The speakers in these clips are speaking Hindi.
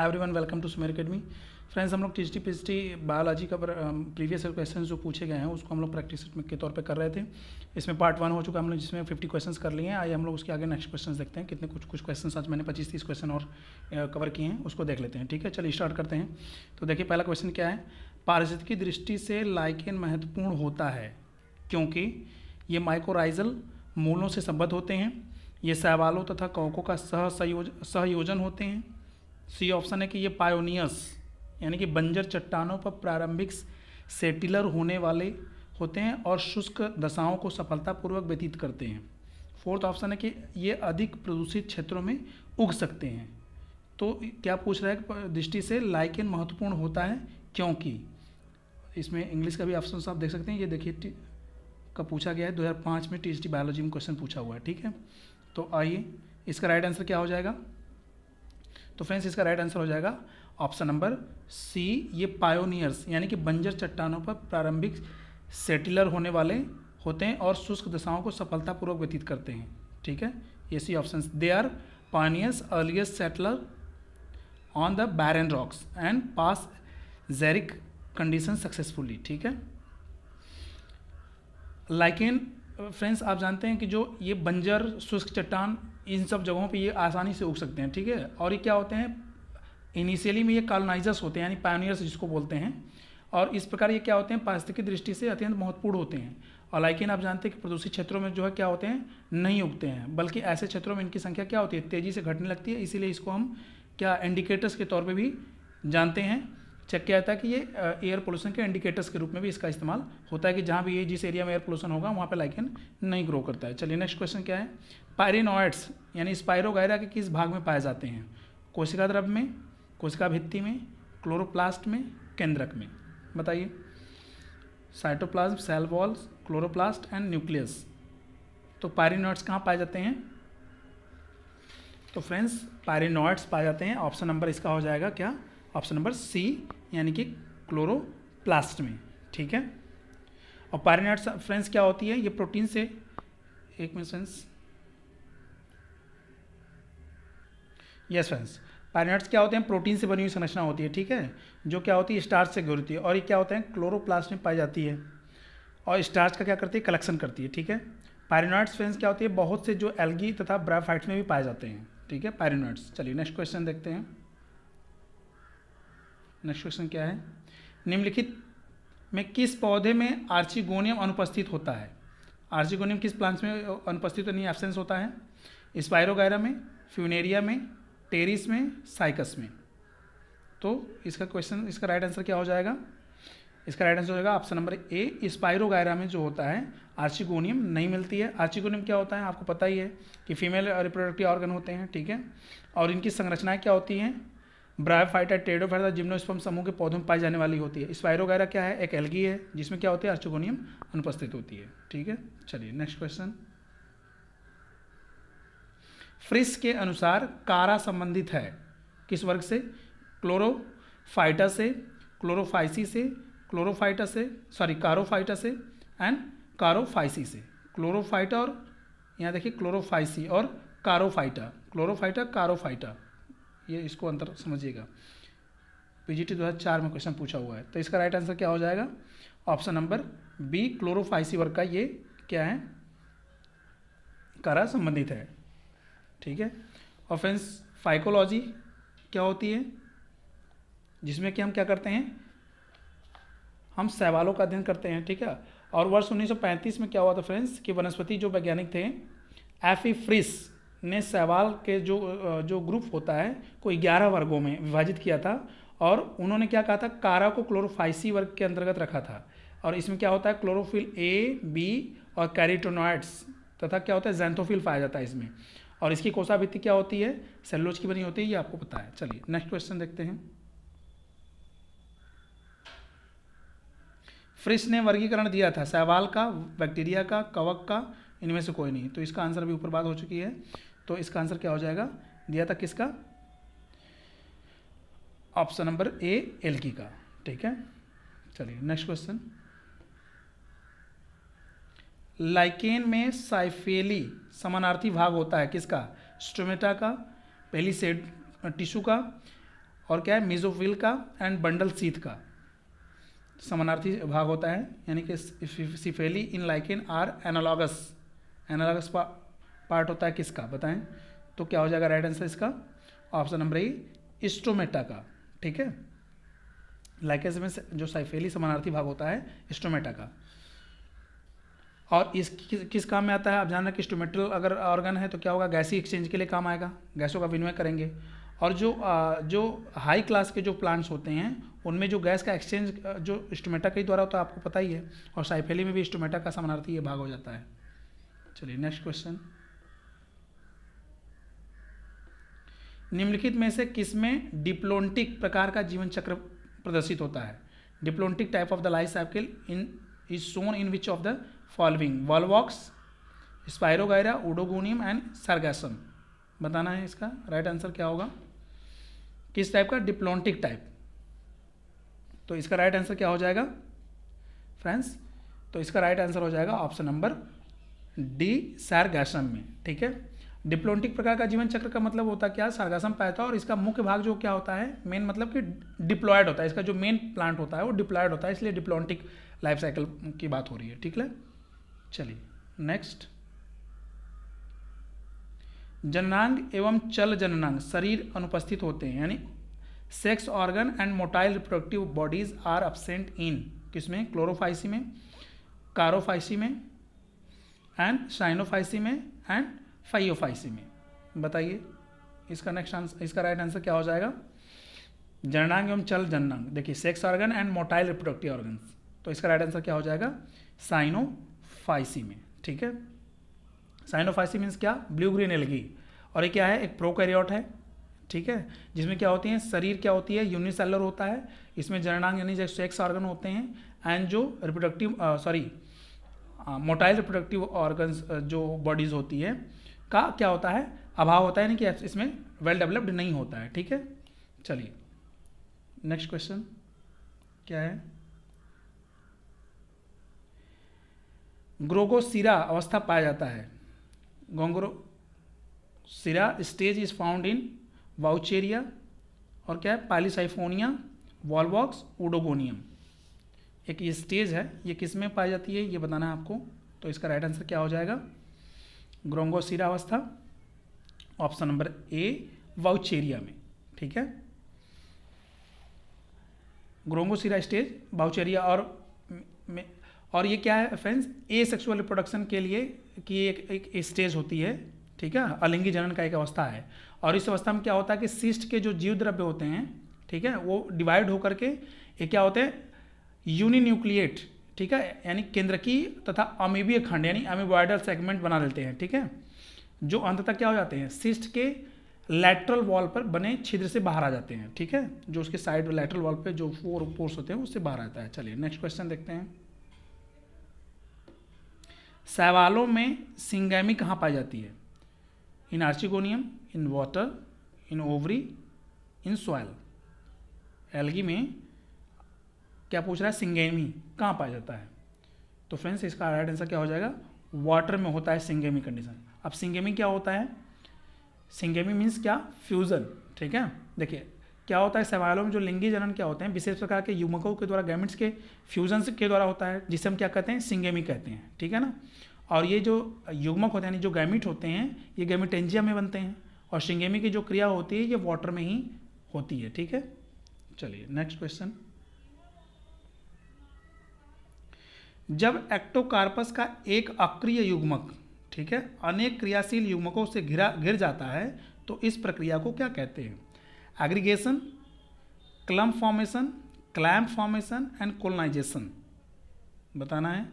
every everyone welcome to Sumer academy friends हम लोग टी एस टी बायोलॉजी का प्रीवियस क्वेश्चन um, जो पूछे गए हैं उसको हम लोग प्रैक्टिस के तौर पे कर रहे थे इसमें पार्ट वन हो चुका है हम लोग जिसमें फिफ्टी क्वेश्चंस कर लिए हैं आइए हम लोग उसके आगे नेक्स्ट क्वेश्चंस देखते हैं कितने कुछ कुछ क्वेश्चन आज मैंने पच्चीस तीस क्वेश्चन और कवर uh, किए हैं उसको देख लेते हैं ठीक है चलिए स्टार्ट करते हैं तो देखिए पहला क्वेश्चन क्या है पारिस्थित की दृष्टि से लाइकेन महत्वपूर्ण होता है क्योंकि ये माइक्रोराइजल मूलों से संबद्ध होते हैं ये सहवालों तथा कौकों का सह सहयोजन होते हैं सी ऑप्शन है कि ये पायोनियस यानी कि बंजर चट्टानों पर प्रारंभिक सेटिलर होने वाले होते हैं और शुष्क दशाओं को सफलतापूर्वक व्यतीत करते हैं फोर्थ ऑप्शन है कि ये अधिक प्रदूषित क्षेत्रों में उग सकते हैं तो क्या पूछ रहा है दृष्टि से लाइकेन महत्वपूर्ण होता है क्योंकि इसमें इंग्लिश का भी ऑप्शन आप देख सकते हैं ये देखिए का पूछा गया है 2005 में टी बायोलॉजी में क्वेश्चन पूछा हुआ है ठीक है तो आइए इसका राइट आंसर क्या हो जाएगा तो फ्रेंड्स इसका राइट आंसर हो जाएगा ऑप्शन नंबर सी ये पायोनियर्स यानी कि बंजर चट्टानों पर प्रारंभिक सेटिलर होने वाले होते हैं और शुष्क दशाओं को सफलतापूर्वक व्यतीत करते हैं ठीक है ये C option they are pioneers earliest settler on the barren rocks and pass xeric condition successfully ठीक है लाइक इन फ्रेंड्स आप जानते हैं कि जो ये बंजर शुष्क चट्टान इन सब जगहों पे ये आसानी से उग सकते हैं ठीक है और ये क्या होते हैं इनिशियली में ये कॉलोनाइजर्स होते हैं यानी पायोनियर्स जिसको बोलते हैं और इस प्रकार ये क्या होते हैं पारिस्थितिकी दृष्टि से अत्यंत महत्वपूर्ण होते हैं और लाइकिन आप जानते हैं कि प्रदूषित क्षेत्रों में जो है क्या होते हैं नहीं उगते हैं बल्कि ऐसे क्षेत्रों में इनकी संख्या क्या होती है तेज़ी से घटने लगती है इसीलिए इसको हम क्या इंडिकेटर्स के तौर पर भी जानते हैं चेक किया जाता है कि ये एयर पोल्यूशन के इंडिकेटर्स के रूप में भी इसका इस्तेमाल होता है कि जहाँ भी ये जिस एरिया में एयर पोल्यूशन होगा वहाँ पर लाइकन नहीं ग्रो करता है चलिए नेक्स्ट क्वेश्चन क्या है पायरिनॉइड्स यानी स्पायरोगायरा के किस भाग में पाए जाते हैं कोशिका द्रव में कोशिका भित्ति में क्लोरोप्लास्ट में केंद्रक में बताइए cytoplasm cell walls chloroplast and nucleus तो पायरिनॉइड्स कहाँ पाए जाते हैं तो फ्रेंड्स पायरिनॉइड्स पाए जाते हैं ऑप्शन नंबर इसका हो जाएगा क्या ऑप्शन नंबर सी यानी कि क्लोरोप्लास्ट में ठीक है और पायरेनाट फ्रेंड्स क्या होती है ये प्रोटीन से एक minute friends yes friends pyrenoids क्या होते हैं प्रोटीन से बनी हुई संरचना होती है ठीक है जो क्या होती है स्टार्च से घुरती है और ये क्या होते हैं क्लोरोप्लास्ट में पाई जाती है और स्टार्च का क्या करती है कलेक्शन करती है ठीक है पायरेनॉइड्स फ्रेंड्स क्या होती है बहुत से जो एल्गी तथा ब्राफाइट्स में भी पाए जाते हैं ठीक है पायरेनॉइड्स चलिए नेक्स्ट क्वेश्चन देखते हैं नेक्स्ट क्वेश्चन क्या है निम्नलिखित में किस पौधे में आर्चिगोनियम अनुपस्थित होता है आर्चिगोनियम किस प्लांट्स में अनुपस्थित तो नहीं एबसेंस होता है स्पायरोगायरा में फ्यूनेरिया में टेरिस में साइकस में तो इसका क्वेश्चन इसका राइट आंसर क्या हो जाएगा इसका राइट आंसर हो जाएगा ऑप्शन नंबर ए स्पायरोगायरा में जो होता है आर्चिगोनियम नहीं मिलती है आर्चिगोनियम क्या होता है आपको पता ही है कि फीमेल रिप्रोडक्टिव ऑर्गन होते हैं ठीक है और इनकी संरचनाएँ क्या होती हैं ब्रायोफाइटा टेडोफाइटा जिम्नोस्पर्म समूह के पौधों में पाई जाने वाली होती है वगैरह क्या है एक एलगी है जिसमें क्या होती है अर्चोगोनियम अनुपस्थित होती है ठीक है चलिए नेक्स्ट क्वेश्चन फ्रिस के अनुसार कारा संबंधित है किस वर्ग से क्लोरोफाइटा से क्लोरोफाइसी से क्लोरोफाइटा से सॉरी कारोफाइटा से एंड कारोफाइसी से क्लोरोफाइटा और यहाँ देखिए क्लोरोफाइसी और कारोफाइटा क्लोरोफाइटा कारोफाइटा ये इसको अंतर समझिएगा पीजीटी 2004 में क्वेश्चन पूछा हुआ है तो इसका राइट आंसर क्या हो जाएगा ऑप्शन नंबर बी क्लोरोफाइसिवर का ये क्या है कारा संबंधित है ठीक है ऑफेंस फाइकोलॉजी क्या होती है जिसमें कि हम क्या करते हैं हम सवालों का अध्ययन करते हैं ठीक है और वर्ष 1935 में क्या हुआ था फ्रेंड्स कि वनस्पति जो वैज्ञानिक थे एफी फ्रिस ने सवाल के जो जो ग्रुप होता है को ग्यारह वर्गों में विभाजित किया था और उन्होंने क्या कहा था कारा को क्लोरोफाइसी वर्ग के अंतर्गत रखा था और इसमें क्या होता है क्लोरोफिल ए बी और कैरिटोनॉइड्स तथा क्या होता है जैंथोफिल पाया जाता है इसमें और इसकी कोसाभित्ति क्या होती है सेलोज की बनी होती है ये आपको पता है चलिए नेक्स्ट क्वेश्चन देखते हैं फ्रिश ने वर्गीकरण दिया था सहवाल का बैक्टीरिया का कवक का इनमें से कोई नहीं तो इसका आंसर भी ऊपर बात हो चुकी है तो इसका आंसर क्या हो जाएगा दिया था किसका ऑप्शन नंबर ए एल की का ठीक है चलिए नेक्स्ट क्वेश्चन लाइकेन में साइफेली समानार्थी भाग होता है किसका स्टोमेटा का पहली सेड टिश्यू का और क्या है मिजोफिल का एंड बंडल सीथ का समानार्थी भाग होता है यानी कि सिफेली in lichen are analogous analogous part होता है किसका बताएं तो क्या हो जाएगा राइट आंसर इसका ऑप्शन नंबर ए स्टोमेटा का ठीक है लाइकेज में जो साइफेली समानार्थी भाग होता है स्टोमेटा का और इस किस, किस काम में आता है आप जान रहे कि स्टोमेटल अगर ऑर्गन है तो क्या होगा गैसी एक्सचेंज के लिए काम आएगा गैसों का विनिमय करेंगे और जो जो हाई क्लास के जो प्लांट्स होते हैं उनमें जो गैस का एक्सचेंज जो स्टोमेटा के द्वारा होता है आपको पता ही है और साइफेली में भी स्टोमेटा का समानार्थी ये भाग हो जाता है चलिए नेक्स्ट क्वेश्चन निम्नलिखित में से किस में डिप्लोन्टिक प्रकार का जीवन चक्र प्रदर्शित होता है diplontic type of the life cycle in is shown in which of the following Volvox Spirogyra Oedogonium and Sargassum बताना है इसका राइट आंसर क्या होगा किस टाइप का डिप्लोन्टिक टाइप तो इसका राइट आंसर क्या हो जाएगा फ्रेंड्स तो इसका राइट आंसर हो जाएगा ऑप्शन नंबर डी सैरगैसम में ठीक है डिप्लोमेटिक प्रकार का जीवन चक्र का मतलब होता क्या सार्गासम पैथा और इसका मुख्य भाग जो क्या होता है मेन मतलब कि डिप्लॉयड होता है इसका जो मेन प्लांट होता है वो डिप्लॉयड होता है इसलिए डिप्लोमेटिक लाइफ साइकिल की बात हो रही है ठीक है चलिए नेक्स्ट जननांग एवं चल जननांग शरीर अनुपस्थित होते हैं यानी sex organ and motile reproductive bodies are absent in किसमें क्लोरोफाइसी में कारोफाइसी में एंड साइनोफाइसी में and Phaeophyceae में बताइए इसका नेक्स्ट आंसर इसका राइट आंसर क्या हो जाएगा जननांग एवं चल जननांग देखिए sex organ and motile reproductive organ तो इसका राइट आंसर क्या हो जाएगा साइनोफाइसी में ठीक है साइनोफाइसी मीन्स क्या ब्लू ग्रीन एलगी और ये क्या है एक प्रोकैरियोट है ठीक है जिसमें क्या होती है शरीर क्या होती है यूनिसेलर होता है इसमें जननांग यानी जो सेक्स ऑर्गन होते हैं एंड जो reproductive sorry motile reproductive organs जो बॉडीज होती है का क्या होता है अभाव होता है यानी कि इसमें वेल डेवलप्ड नहीं होता है ठीक है चलिए नेक्स्ट क्वेश्चन क्या है ग्रोगोसिरा अवस्था पाया जाता है Gongrosira stage is found in Vaucheria और क्या है पालीसाइफोनिया वॉलवॉक्स उडोगोनियम एक ये स्टेज है ये किस में पाई जाती है ये बताना है आपको तो इसका राइट आंसर क्या हो जाएगा ग्रोंगोसीरा अवस्था ऑप्शन नंबर ए वाउचेरिया में ठीक है ग्रोंगोसीरा स्टेज बाउचेरिया और में और ये क्या है फ्रेंड्स ए सेक्सुअल रिप्रोडक्शन के लिए की एक एक स्टेज होती है ठीक है अलिंगी जनन का एक अवस्था है और इस अवस्था में क्या होता है कि सिस्ट के जो जीव द्रव्य होते हैं ठीक है वो डिवाइड होकर के ये क्या होते हैं यूनिन्यूक्लिएट ठीक है यानी केंद्र की तथा अमीबीय खंड यानी अमीबॉयडल सेगमेंट बना लेते हैं ठीक है जो अंत तक क्या हो जाते हैं सिस्ट के लैटरल वॉल पर बने छिद्र से बाहर आ जाते हैं ठीक है जो उसके साइड लैटरल वॉल पे जो फोर पोर्स होते हैं उससे बाहर आता है चलिए नेक्स्ट क्वेश्चन देखते हैं सवालों में सिंगैमी कहाँ पाई जाती है in archegonium in water in ovary in soil algae में क्या पूछ रहा है सिंगेमी कहाँ पाया जाता है तो फ्रेंड्स इसका राइट आंसर क्या हो जाएगा वाटर में होता है सिंगेमी कंडीशन अब सिंगेमी क्या होता है सिंगेमी मीन्स क्या फ्यूज़न ठीक है देखिए क्या होता है सवालों में जो लिंगी जनन क्या होते हैं विशेष प्रकार के युवकों के द्वारा गैमेट्स के फ्यूजन के द्वारा होता है जिसे हम क्या कहते हैं सिंगेमी कहते हैं ठीक है ना और ये जो युग्मक होते हैं यानी जो गैमिट होते हैं ये गैमिटेंजिया में बनते हैं और सिंगेमी की जो क्रिया होती है ये वाटर में ही होती है ठीक है चलिए नेक्स्ट क्वेश्चन जब एक्टोकार्पस का एक अक्रिय युग्मक ठीक है अनेक क्रियाशील युग्मकों से घिरा घिर जाता है तो इस प्रक्रिया को क्या कहते हैं aggregation clump formation clamp formation and colonization बताना है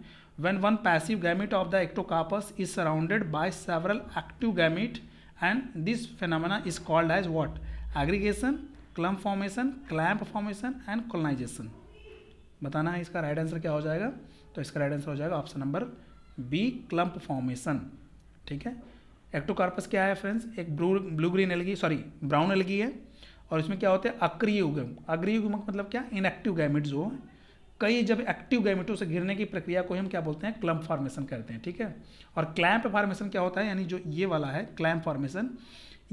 when one passive gamete of the Ectocarpus is surrounded by several active gamete and this phenomena is called as what aggregation clump formation clamp formation and colonization बताना है इसका राइट आंसर क्या हो जाएगा तो इसका राइट आंसर हो जाएगा option number B clump formation ठीक है एक्टोकार्पस क्या है फ्रेंड्स एक blue blue green algae sorry brown algae है और इसमें क्या होते हैं अग्रिय उगमक मतलब क्या इनएक्टिव गैमिट जो है कई जब एक्टिव गैमिटों से घिरने की प्रक्रिया को हम क्या बोलते हैं क्लम्प फॉर्मेशन कहते हैं ठीक है और क्लैम्प फार्मेशन क्या होता है यानी जो ये वाला है क्लैम्प फार्मेशन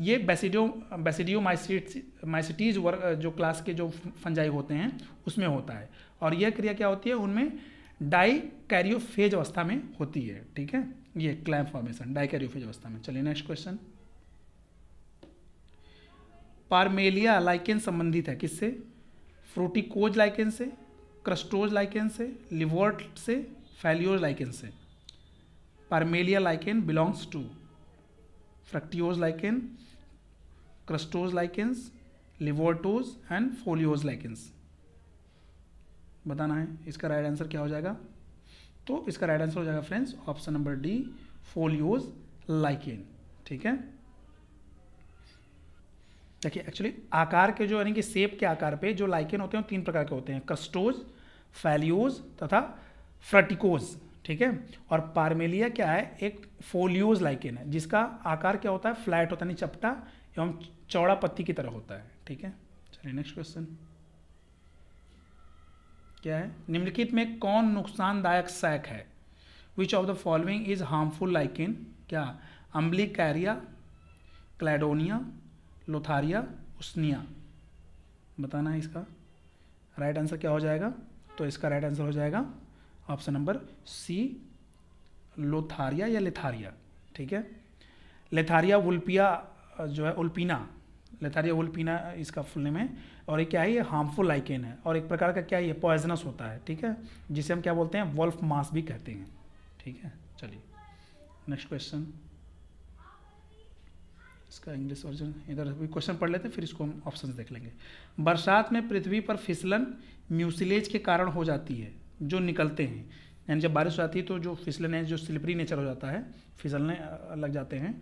ये बेसिडियो बेसिडियो माइसिट माइसिटीज वर्ग जो क्लास के जो फंजाई होते हैं उसमें होता है और यह क्रिया क्या होती है उनमें डाई कैरियोफेज अवस्था में होती है ठीक है ये क्लैम फॉर्मेशन डाई कैरियोफेज अवस्था में चलिए नेक्स्ट क्वेश्चन पारमेलिया लाइकेन संबंधित है किससे फ्रूटिकोज लाइकेन से क्रस्टोज लाइकेन से लिवर्ट से फैलियोज लाइकेन से Parmelia lichen belongs to fruticose lichen crustose lichens liverworts and foliose lichens बताना है इसका राइट आंसर क्या हो जाएगा तो इसका राइट आंसर हो जाएगा friends option number D foliose lichen ठीक है देखिए एक्चुअली आकार के जो यानी कि सेप के आकार पे जो लाइकेन होते हैं तीन प्रकार के होते हैं कस्टोज फैलियोज तथा फ्रटिकोज ठीक है और पारमेलिया क्या है एक फोलियोज लाइकेन है जिसका आकार क्या होता है फ्लैट होता है चपटा एवं चौड़ा पत्ती की तरह होता है ठीक है चलिए नेक्स्ट क्वेश्चन क्या है निम्नलिखित में कौन नुकसानदायक सैक है which of the following is harmful lichen क्या अम्बली कैरिया क्लैडोनिया लोथारिया उस्निया बताना है इसका राइट आंसर क्या हो जाएगा तो इसका राइट आंसर हो जाएगा ऑप्शन नंबर सी लोथारिया या लेथारिया ठीक है लेथारिया वुल्पिया जो है उल्पिना लेटारिया पीना इसका फुल नेम है और ये क्या है ये हार्मफुल लाइकेन है और एक प्रकार का क्या ये पॉइजनस होता है ठीक है जिसे हम क्या बोलते हैं वल्फ मास भी कहते हैं ठीक है चलिए नेक्स्ट क्वेश्चन इसका इंग्लिश वर्जन इधर भी क्वेश्चन पढ़ लेते हैं फिर इसको हम ऑप्शन देख लेंगे बरसात में पृथ्वी पर फिसलन म्यूसिलेज के कारण हो जाती है जो निकलते हैं यानी जब बारिश हो जाती है तो जो फिसलन है जो स्लिपरी नेचर हो जाता है फिसलने लग जाते हैं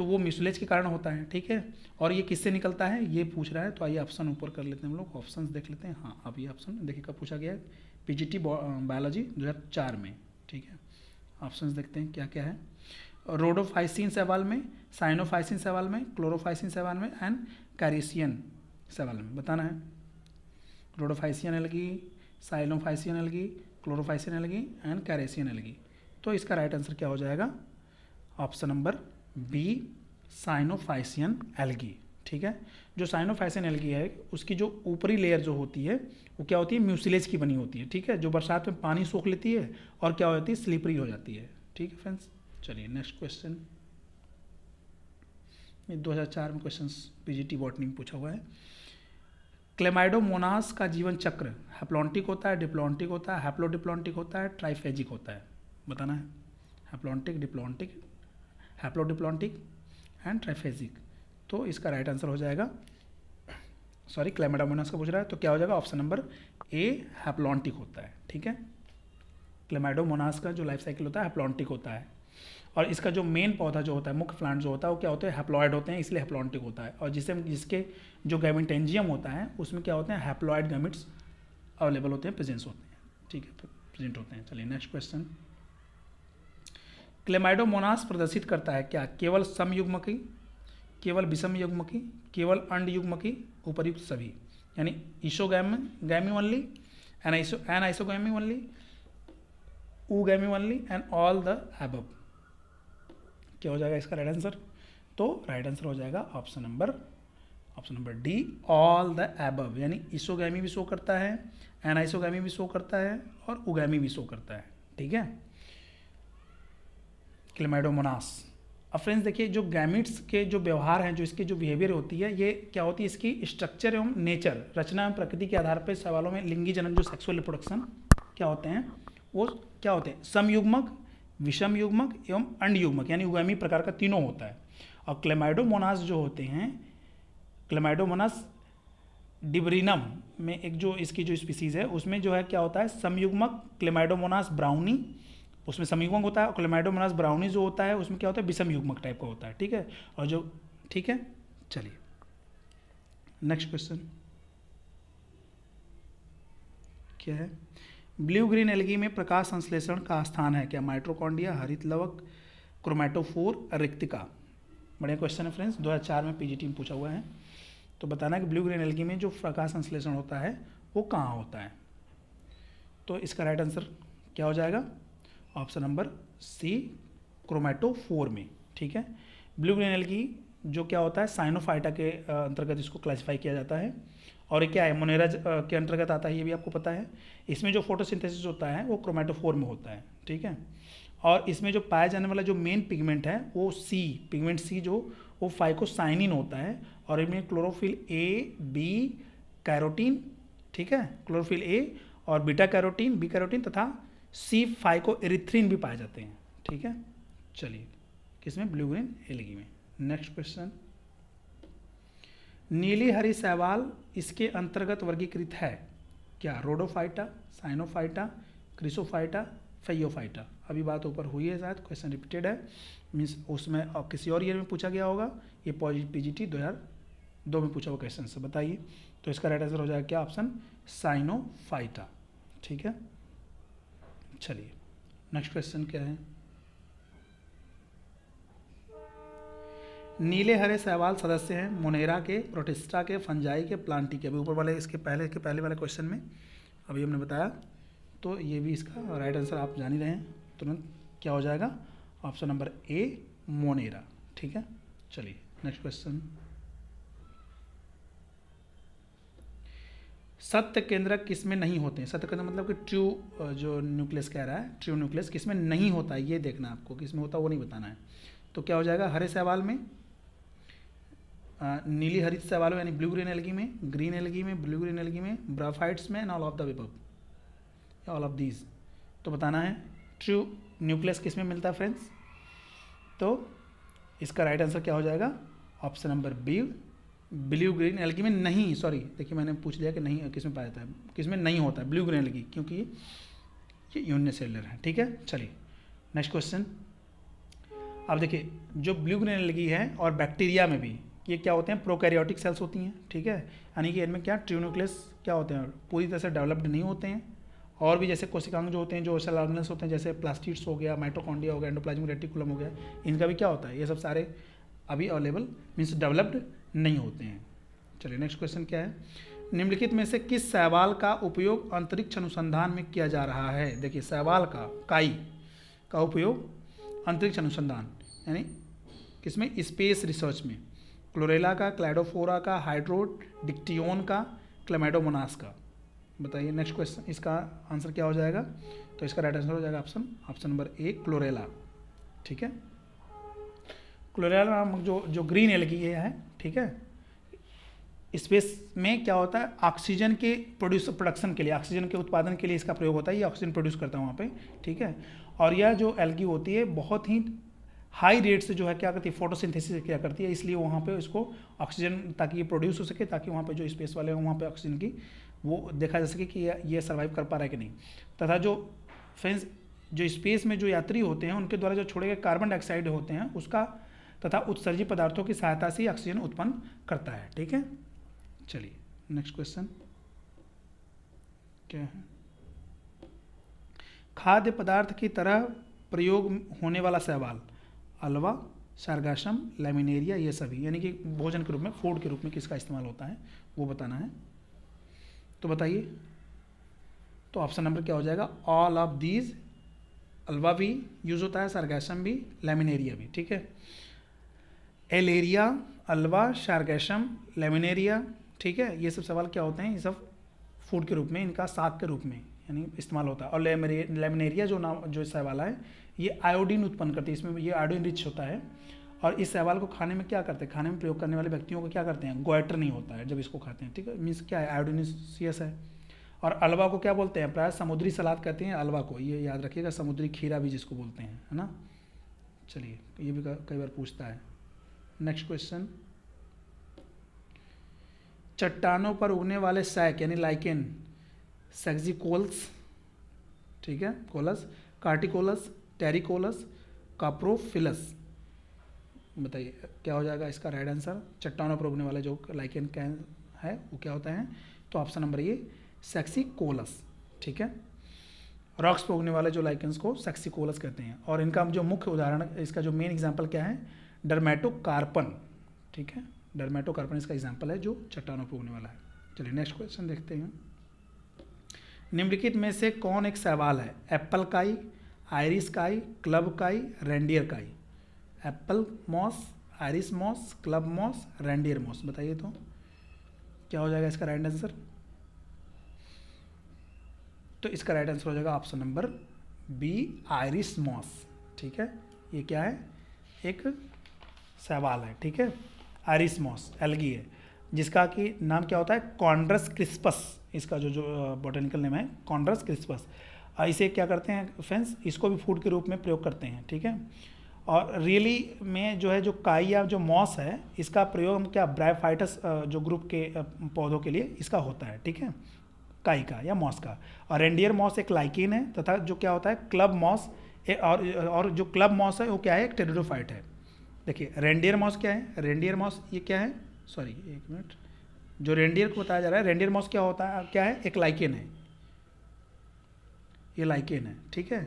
तो वो मिसलेज के कारण होता है ठीक है और ये किससे निकलता है ये पूछ रहा है तो आइए ऑप्शन ऊपर कर लेते हैं हम लोग ऑप्शन देख लेते हैं हाँ अब ये ऑप्शन देखिए कब पूछा गया है पीजीटी बायोलॉजी चार में ठीक है ऑप्शन देखते हैं क्या क्या है रोडोफाइसिन सवाल में साइनोफाइसिन सवाल में क्लोरोफाइसिन सवाल में एंड कैरिसियन सवाल में बताना है rhodophycean algae cyanophycean algae chlorophycean algae and characean algae तो इसका राइट आंसर क्या हो जाएगा option number B cyanophycean algae ठीक है जो साइनोफाइसियन एल्गी है उसकी जो ऊपरी लेयर जो होती है वो क्या होती है म्यूसिलेज की बनी होती है ठीक है जो बरसात में पानी सूख लेती है और क्या हो जाती है स्लीपरी हो जाती है ठीक है फ्रेंड्स चलिए नेक्स्ट क्वेश्चन ये 2004 में क्वेश्चन पीजीटी बॉटनी में पूछा हुआ है क्लेमाइडोमोनास का जीवन चक्र हैप्लॉन्टिक होता है डिप्लॉन्टिक होता है हैप्लोडिप्लॉन्टिक होता है ट्राइफेजिक होता है बताना है haplontic diplontic haplodiplontic and triphasic तो इसका राइट आंसर हो जाएगा सॉरी क्लेमाडामोनास का पूछ रहा है तो क्या हो जाएगा ऑप्शन नंबर ए हैप्लॉन्टिक होता है ठीक है क्लेमाडोमोनास का जो लाइफ साइकिल होता है हैप्लॉन्टिक होता है और इसका जो मेन पौधा जो होता है मुख्य प्लांट जो होता है वो क्या होते हैं हैप्लॉयड होते हैं इसलिए हैप्लॉन्टिक होता है और जिसे जिसके जो गैमिटेंजियम होता है उसमें क्या होते हैं हैप्लॉयड गैमिट्स अवेलेबल होते हैं प्रेजेंस होते हैं ठीक है प्रेजेंट तो होते हैं चलिए नेक्स्ट क्वेश्चन क्लेमाइडोमोनास प्रदर्शित करता है क्या केवल समयुग्म की केवल विषम युग्म की केवल अंड युग्म की उपरयुक्त सभी यानी isogamy only an iso an isogamy only oogamy only and all the above क्या हो जाएगा इसका राइट आंसर तो राइट आंसर हो जाएगा option number option number D all the above यानी ईशोगैमी भी शो करता है एनाइसोगैमी भी शो करता है और उगैमी भी शो करता है ठीक है क्लेमाइडोमोनास अब फ्रेंड्स देखिए जो गैमिट्स के जो व्यवहार हैं जो इसकी जो बिहेवियर होती है ये क्या होती है इसकी स्ट्रक्चर एवं नेचर रचना एवं प्रकृति के आधार पर सवालों में लिंगी जनन जो सेक्सुअल रिप्रोडक्शन क्या होते हैं वो क्या होते हैं समयुग्मक विषम युग्मक एवं अंडयुग्मक यानी उगामी प्रकार का तीनों होता है और क्लेमाइडोमोनास जो होते हैं क्लेमाइडोमोनास डिब्रिनम में एक जो इसकी जो स्पीसीज़ है उसमें जो है क्या होता है समयुग्मक क्लेमाइडोमोनास ब्राउनी उसमें समीयुग्मक होता है और क्लेमाइडोमोनास ब्राउनी जो होता है उसमें क्या होता है विषम युग्मक टाइप का होता है ठीक है और जो ठीक है चलिए नेक्स्ट क्वेश्चन क्या है ब्लू ग्रीन एलगी में प्रकाश संश्लेषण का स्थान है क्या माइट्रोकॉन्डिया हरित लवक क्रोमैटोफोर रिक्तिका बढ़िया क्वेश्चन है फ्रेंड्स 2004 में पीजीटी में पूछा हुआ है तो बताना है कि ब्लू ग्रीन एलगी में जो प्रकाश संश्लेषण होता है वो कहाँ होता है तो इसका राइट आंसर क्या हो जाएगा ऑप्शन नंबर सी फोर में ठीक है ब्लू ग्रीन की जो क्या होता है साइनोफाइटा के अंतर्गत इसको क्लासिफाई किया जाता है और क्या है मोनेराज के अंतर्गत आता है ये भी आपको पता है इसमें जो फोटोसिंथेसिस होता है वो क्रोमेटोफोर में होता है ठीक है और इसमें जो पाया जाने वाला जो मेन पिगमेंट है वो सी पिगमेंट सी जो वो फाइकोसाइनिन होता है और इनमें क्लोरोफिल ए बी कैरोटीन ठीक है क्लोरोफिल ए और बीटा कैरोटीन बी कैरोटीन तथा सी फाइव को एरिथ्रीन भी पाए जाते हैं ठीक है चलिए किसमें ब्लू ग्रीन एलगी में नेक्स्ट क्वेश्चन नीली हरी सवाल इसके अंतर्गत वर्गीकृत है क्या रोडोफाइटा साइनोफाइटा क्रिसोफाइटा फैयोफाइटा अभी बात ऊपर हुई है शायद क्वेश्चन रिपीटेड है मीन्स उसमें और किसी और ईयर में पूछा गया होगा ये पीजीटी दो हज़ार दो में पूछा हुआ क्वेश्चन से बताइए तो इसका राइट आंसर हो जाएगा क्या ऑप्शन साइनोफाइटा ठीक है चलिए नेक्स्ट क्वेश्चन क्या है नीले हरे सहवाल सदस्य हैं मोनेरा के प्रोटिस्टा के फंजाई के प्लांटी के अभी ऊपर वाले इसके पहले के पहले वाले क्वेश्चन में अभी हमने बताया तो ये भी इसका राइट आंसर आप जान ही रहे हैं तुरंत क्या हो जाएगा ऑप्शन नंबर ए मोनेरा ठीक है चलिए नेक्स्ट क्वेश्चन सत्य केंद्रक किसमें नहीं होते हैं सत्य केंद्र मतलब कि ट्रू जो न्यूक्लियस कह रहा है ट्रू न्यूक्लियस किसमें नहीं होता है ये देखना आपको किसमें होता है वो नहीं बताना है तो क्या हो जाएगा हरे सवाल में नीली हरित सवाल में यानी ब्लू ग्रीन एलगी में ग्रीन एलगी में ब्लू ग्रीन एलगी में ब्राफाइट्स में एंड ऑल ऑफ द विप ऑल ऑफ दीज तो बताना है ट्रू न्यूक्लियस किस में मिलता है फ्रेंड्स तो इसका राइट आंसर क्या हो जाएगा option number B blue green algae में नहीं सॉरी देखिए मैंने पूछ लिया कि नहीं किस में पाया जाता है किस में नहीं होता है ब्लू ग्रीन एलगी क्योंकि ये यूनियन सेलर है ठीक है चलिए नेक्स्ट क्वेश्चन अब देखिए जो ब्लू ग्रीन एलगी है और बैक्टीरिया में भी ये क्या होते हैं प्रोकैरियोटिक सेल्स होती हैं ठीक है यानी कि इनमें क्या ट्रियोन्यूक्लियस क्या होते हैं पूरी तरह से डेवलप्ड नहीं होते हैं और भी जैसे कोशिकांग जो होते हैं जो सेल ऑर्गनल्स होते हैं जैसे प्लास्टिक्स हो गया माइटोकॉन्डिया हो गया एंडोप्लाज्मिक रेटिकुलम हो गया इनका भी क्या होता है ये सब सारे अभी अवेलेबल मीन्स डेवलप्ड नहीं होते हैं चलिए नेक्स्ट क्वेश्चन क्या है निम्नलिखित में से किस सवाल का उपयोग अंतरिक्ष अनुसंधान में किया जा रहा है देखिए सवाल का काई का उपयोग अंतरिक्ष अनुसंधान यानी किसमें स्पेस रिसर्च में क्लोरेला का क्लाइडोफोरा का हाइड्रोट डिक्टियोन का क्लेमेडोमोनास का बताइए नेक्स्ट क्वेश्चन इसका आंसर क्या हो जाएगा तो इसका राइट आंसर हो जाएगा option option number A Chlorella ठीक है क्लोरेला नामक जो जो ग्रीन एलगी है ठीक है स्पेस में क्या होता है ऑक्सीजन के प्रोड्यूस प्रोडक्शन के लिए ऑक्सीजन के उत्पादन के लिए इसका प्रयोग होता है ये ऑक्सीजन प्रोड्यूस करता है वहाँ पे ठीक है और यह जो एल्गी होती है बहुत ही हाई रेट से जो है क्या करती है फोटोसिंथेसिस क्या करती है इसलिए वहाँ पे इसको ऑक्सीजन ताकि ये प्रोड्यूस हो सके ताकि वहाँ पे जो स्पेस वाले हैं वहाँ पे ऑक्सीजन की वो देखा जा सके कि ये सर्वाइव कर पा रहा है कि नहीं तथा जो फ्रेंड्स जो स्पेस में जो यात्री होते हैं उनके द्वारा जो छोड़े गए कार्बन डाइऑक्साइड होते हैं उसका तथा उत्सर्जी पदार्थों की सहायता से ऑक्सीजन उत्पन्न करता है ठीक है चलिए नेक्स्ट क्वेश्चन क्या है खाद्य पदार्थ की तरह प्रयोग होने वाला सहवाल अलवा सार्गाशम लेमिनेरिया ये सभी यानी कि भोजन के रूप में फूड के रूप में किसका इस्तेमाल होता है वो बताना है तो बताइए तो ऑप्शन नंबर क्या हो जाएगा ऑल ऑफ दीज अलवा भी यूज़ होता है सारगैसम भी लेमिनेरिया भी ठीक है एलेरिया अलवा शारकैशम लेमिनेरिया ठीक है ये सब सवाल क्या होते हैं ये सब फूड के रूप में इनका साग के रूप में यानी इस्तेमाल होता है और लेमिनेरिया जो नाम जो सवाल है ये आयोडीन उत्पन्न करती है इसमें ये आयोडीन रिच होता है और इस सवाल को खाने में क्या करते हैं खाने में प्रयोग करने वाले व्यक्तियों को क्या करते हैं गोइटर नहीं होता है जब इसको खाते हैं ठीक है मीन्स क्या है आयोडीनसियस है और अलवा को क्या बोलते हैं प्राय समुद्री सलाद कहते हैं अलवा को ये याद रखिएगा समुद्री खीरा भी जिसको बोलते हैं है ना चलिए ये भी कई बार पूछता है नेक्स्ट क्वेश्चन चट्टानों पर उगने वाले सैक यानी लाइकेन सेक्जिकोल्स ठीक है कोलस कार्टिकोलस टेरिकोलस काप्रोफिलस बताइए क्या हो जाएगा इसका राइट आंसर चट्टानों पर उगने वाले जो लाइकेन कैन है वो क्या होता है तो ऑप्शन नंबर ये सेक्सिकोलस ठीक है रॉक्स पर उगने वाले जो लाइकेंस को सेक्सिकोलस कहते हैं और इनका जो मुख्य उदाहरण इसका जो मेन एग्जाम्पल क्या है डर्मेटोकार्पन ठीक है डर्मेटोकार्पन इसका एग्जाम्पल है जो चट्टानों पर उगने वाला है चलिए नेक्स्ट क्वेश्चन देखते हैं निम्नलिखित में से कौन एक सवाल है एप्पल काई आयरिस काई क्लब काई रेंडियर काई apple moss Irish moss club moss reindeer moss बताइए तो क्या हो जाएगा इसका राइट आंसर तो इसका राइट आंसर हो जाएगा option number B Irish moss ठीक है ये क्या है एक सहवाल है ठीक है आरिस्मोस एलगी है जिसका कि नाम क्या होता है कॉन्ड्रस क्रिस्पस इसका जो जो बोटेनिकल नेम है कॉन्ड्रस क्रिस्पस इसे क्या करते हैं फ्रेंड्स इसको भी फूड के रूप में प्रयोग करते हैं ठीक है और रियली में जो है जो काई या जो मॉस है इसका प्रयोग हम क्या ब्रायफाइटस जो ग्रुप के पौधों के लिए इसका होता है ठीक है काई का या मॉस का और एंडियर मॉस एक लाइकिन है तथा जो क्या होता है क्लब मॉस और और जो क्लब मॉस है वो क्या है एक टेरिडोफाइट है देखिए रेंडियर माउस क्या है रेंडियर माउस ये क्या है सॉरी एक मिनट जो रेंडियर को बताया जा रहा है रेंडियर माउस क्या होता है क्या है एक लाइकेन है ये लाइकेन है ठीक है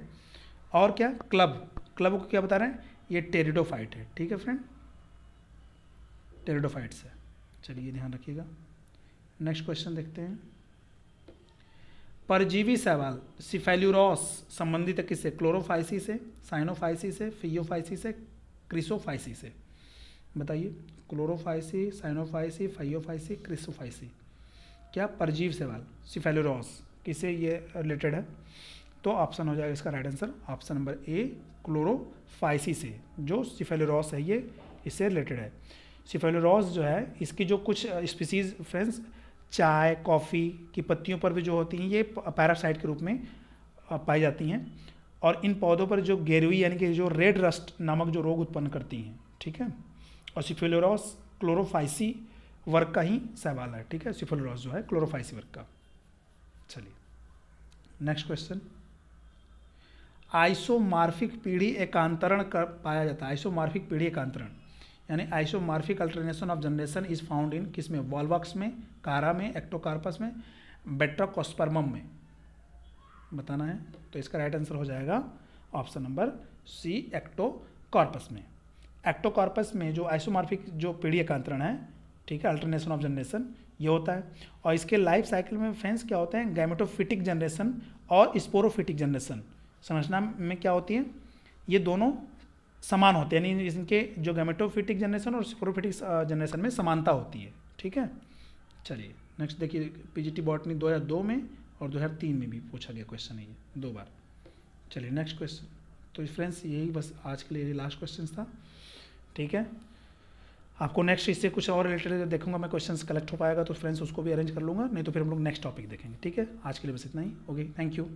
और क्या क्लब क्लब को क्या बता रहे हैं ये टेरिडोफाइट है ठीक है फ्रेंड टेरिडोफाइट्स है चलिए ध्यान रखिएगा नेक्स्ट क्वेश्चन देखते हैं परजीवी सवाल सिफेल्यूरोस संबंधित किससे क्लोरोफाइसी से साइनोफाइसी से फियोफाइसी से क्रिसोफाइसी से बताइए क्लोरोफाइसी साइनोफाइसी फाइयोफाइसी क्रिसोफाइसी क्या परजीव सवाल सिफेलोरॉस किसे ये रिलेटेड है तो ऑप्शन हो जाएगा इसका right answer option number A Chlorophyceae से जो सिफेलोरॉस है ये इससे रिलेटेड है सिफेलोरॉस जो है इसकी जो कुछ स्पीसीज फ्रेंड्स चाय कॉफ़ी की पत्तियों पर भी जो होती हैं ये पैरासाइट के रूप में पाई जाती हैं और इन पौधों पर जो गेरुई यानी कि जो रेड रस्ट नामक जो रोग उत्पन्न करती हैं ठीक है और सिफिलोरॉस क्लोरोफाइसी वर्ग का ही सवाल है ठीक है सिफिलोरॉस जो है क्लोरोफाइसी वर्ग का चलिए नेक्स्ट क्वेश्चन आइसोमार्फिक पीढ़ी एकांतरण कर पाया जाता है आइसोमार्फिक पीढ़ी एकांतरण यानी isomorphic alternation of generation is found in किस में वॉलवॉक्स में कारा में एक्टोकार्पस में बेट्रोकोस्पर्मम में बताना है तो इसका राइट आंसर हो जाएगा option number C Ectocarpus में एक्टो कॉर्पस में जो आइसोमार्फिक जो पीढ़ी एकांतरण है ठीक है अल्टरनेशन ऑफ जनरेशन ये होता है और इसके लाइफ साइकिल में फ्रेंड्स क्या होते हैं गैमेटोफिटिक जनरेशन और स्पोरोफिटिक जनरेशन संरचना में क्या होती है ये दोनों समान होते हैं यानी इनके जो गैमेटोफिटिक जनरेशन और स्पोरोफिटिक जनरेशन में समानता होती है ठीक है चलिए नेक्स्ट देखिए पीजीटी बॉटनी 2002 में और दो हज़ार तीन में भी पूछा गया क्वेश्चन है ये दो बार चलिए नेक्स्ट क्वेश्चन तो फ्रेंड्स यही बस आज के लिए लास्ट क्वेश्चन था ठीक है आपको नेक्स्ट इससे कुछ और रिलेटेड देखूंगा मैं क्वेश्चंस कलेक्ट हो पाएगा तो फ्रेंड्स उसको भी अरेंज कर लूँगा नहीं तो फिर हम लोग नेक्स्ट टॉपिक देखेंगे ठीक है आज के लिए बस इतना ही ओके थैंक यू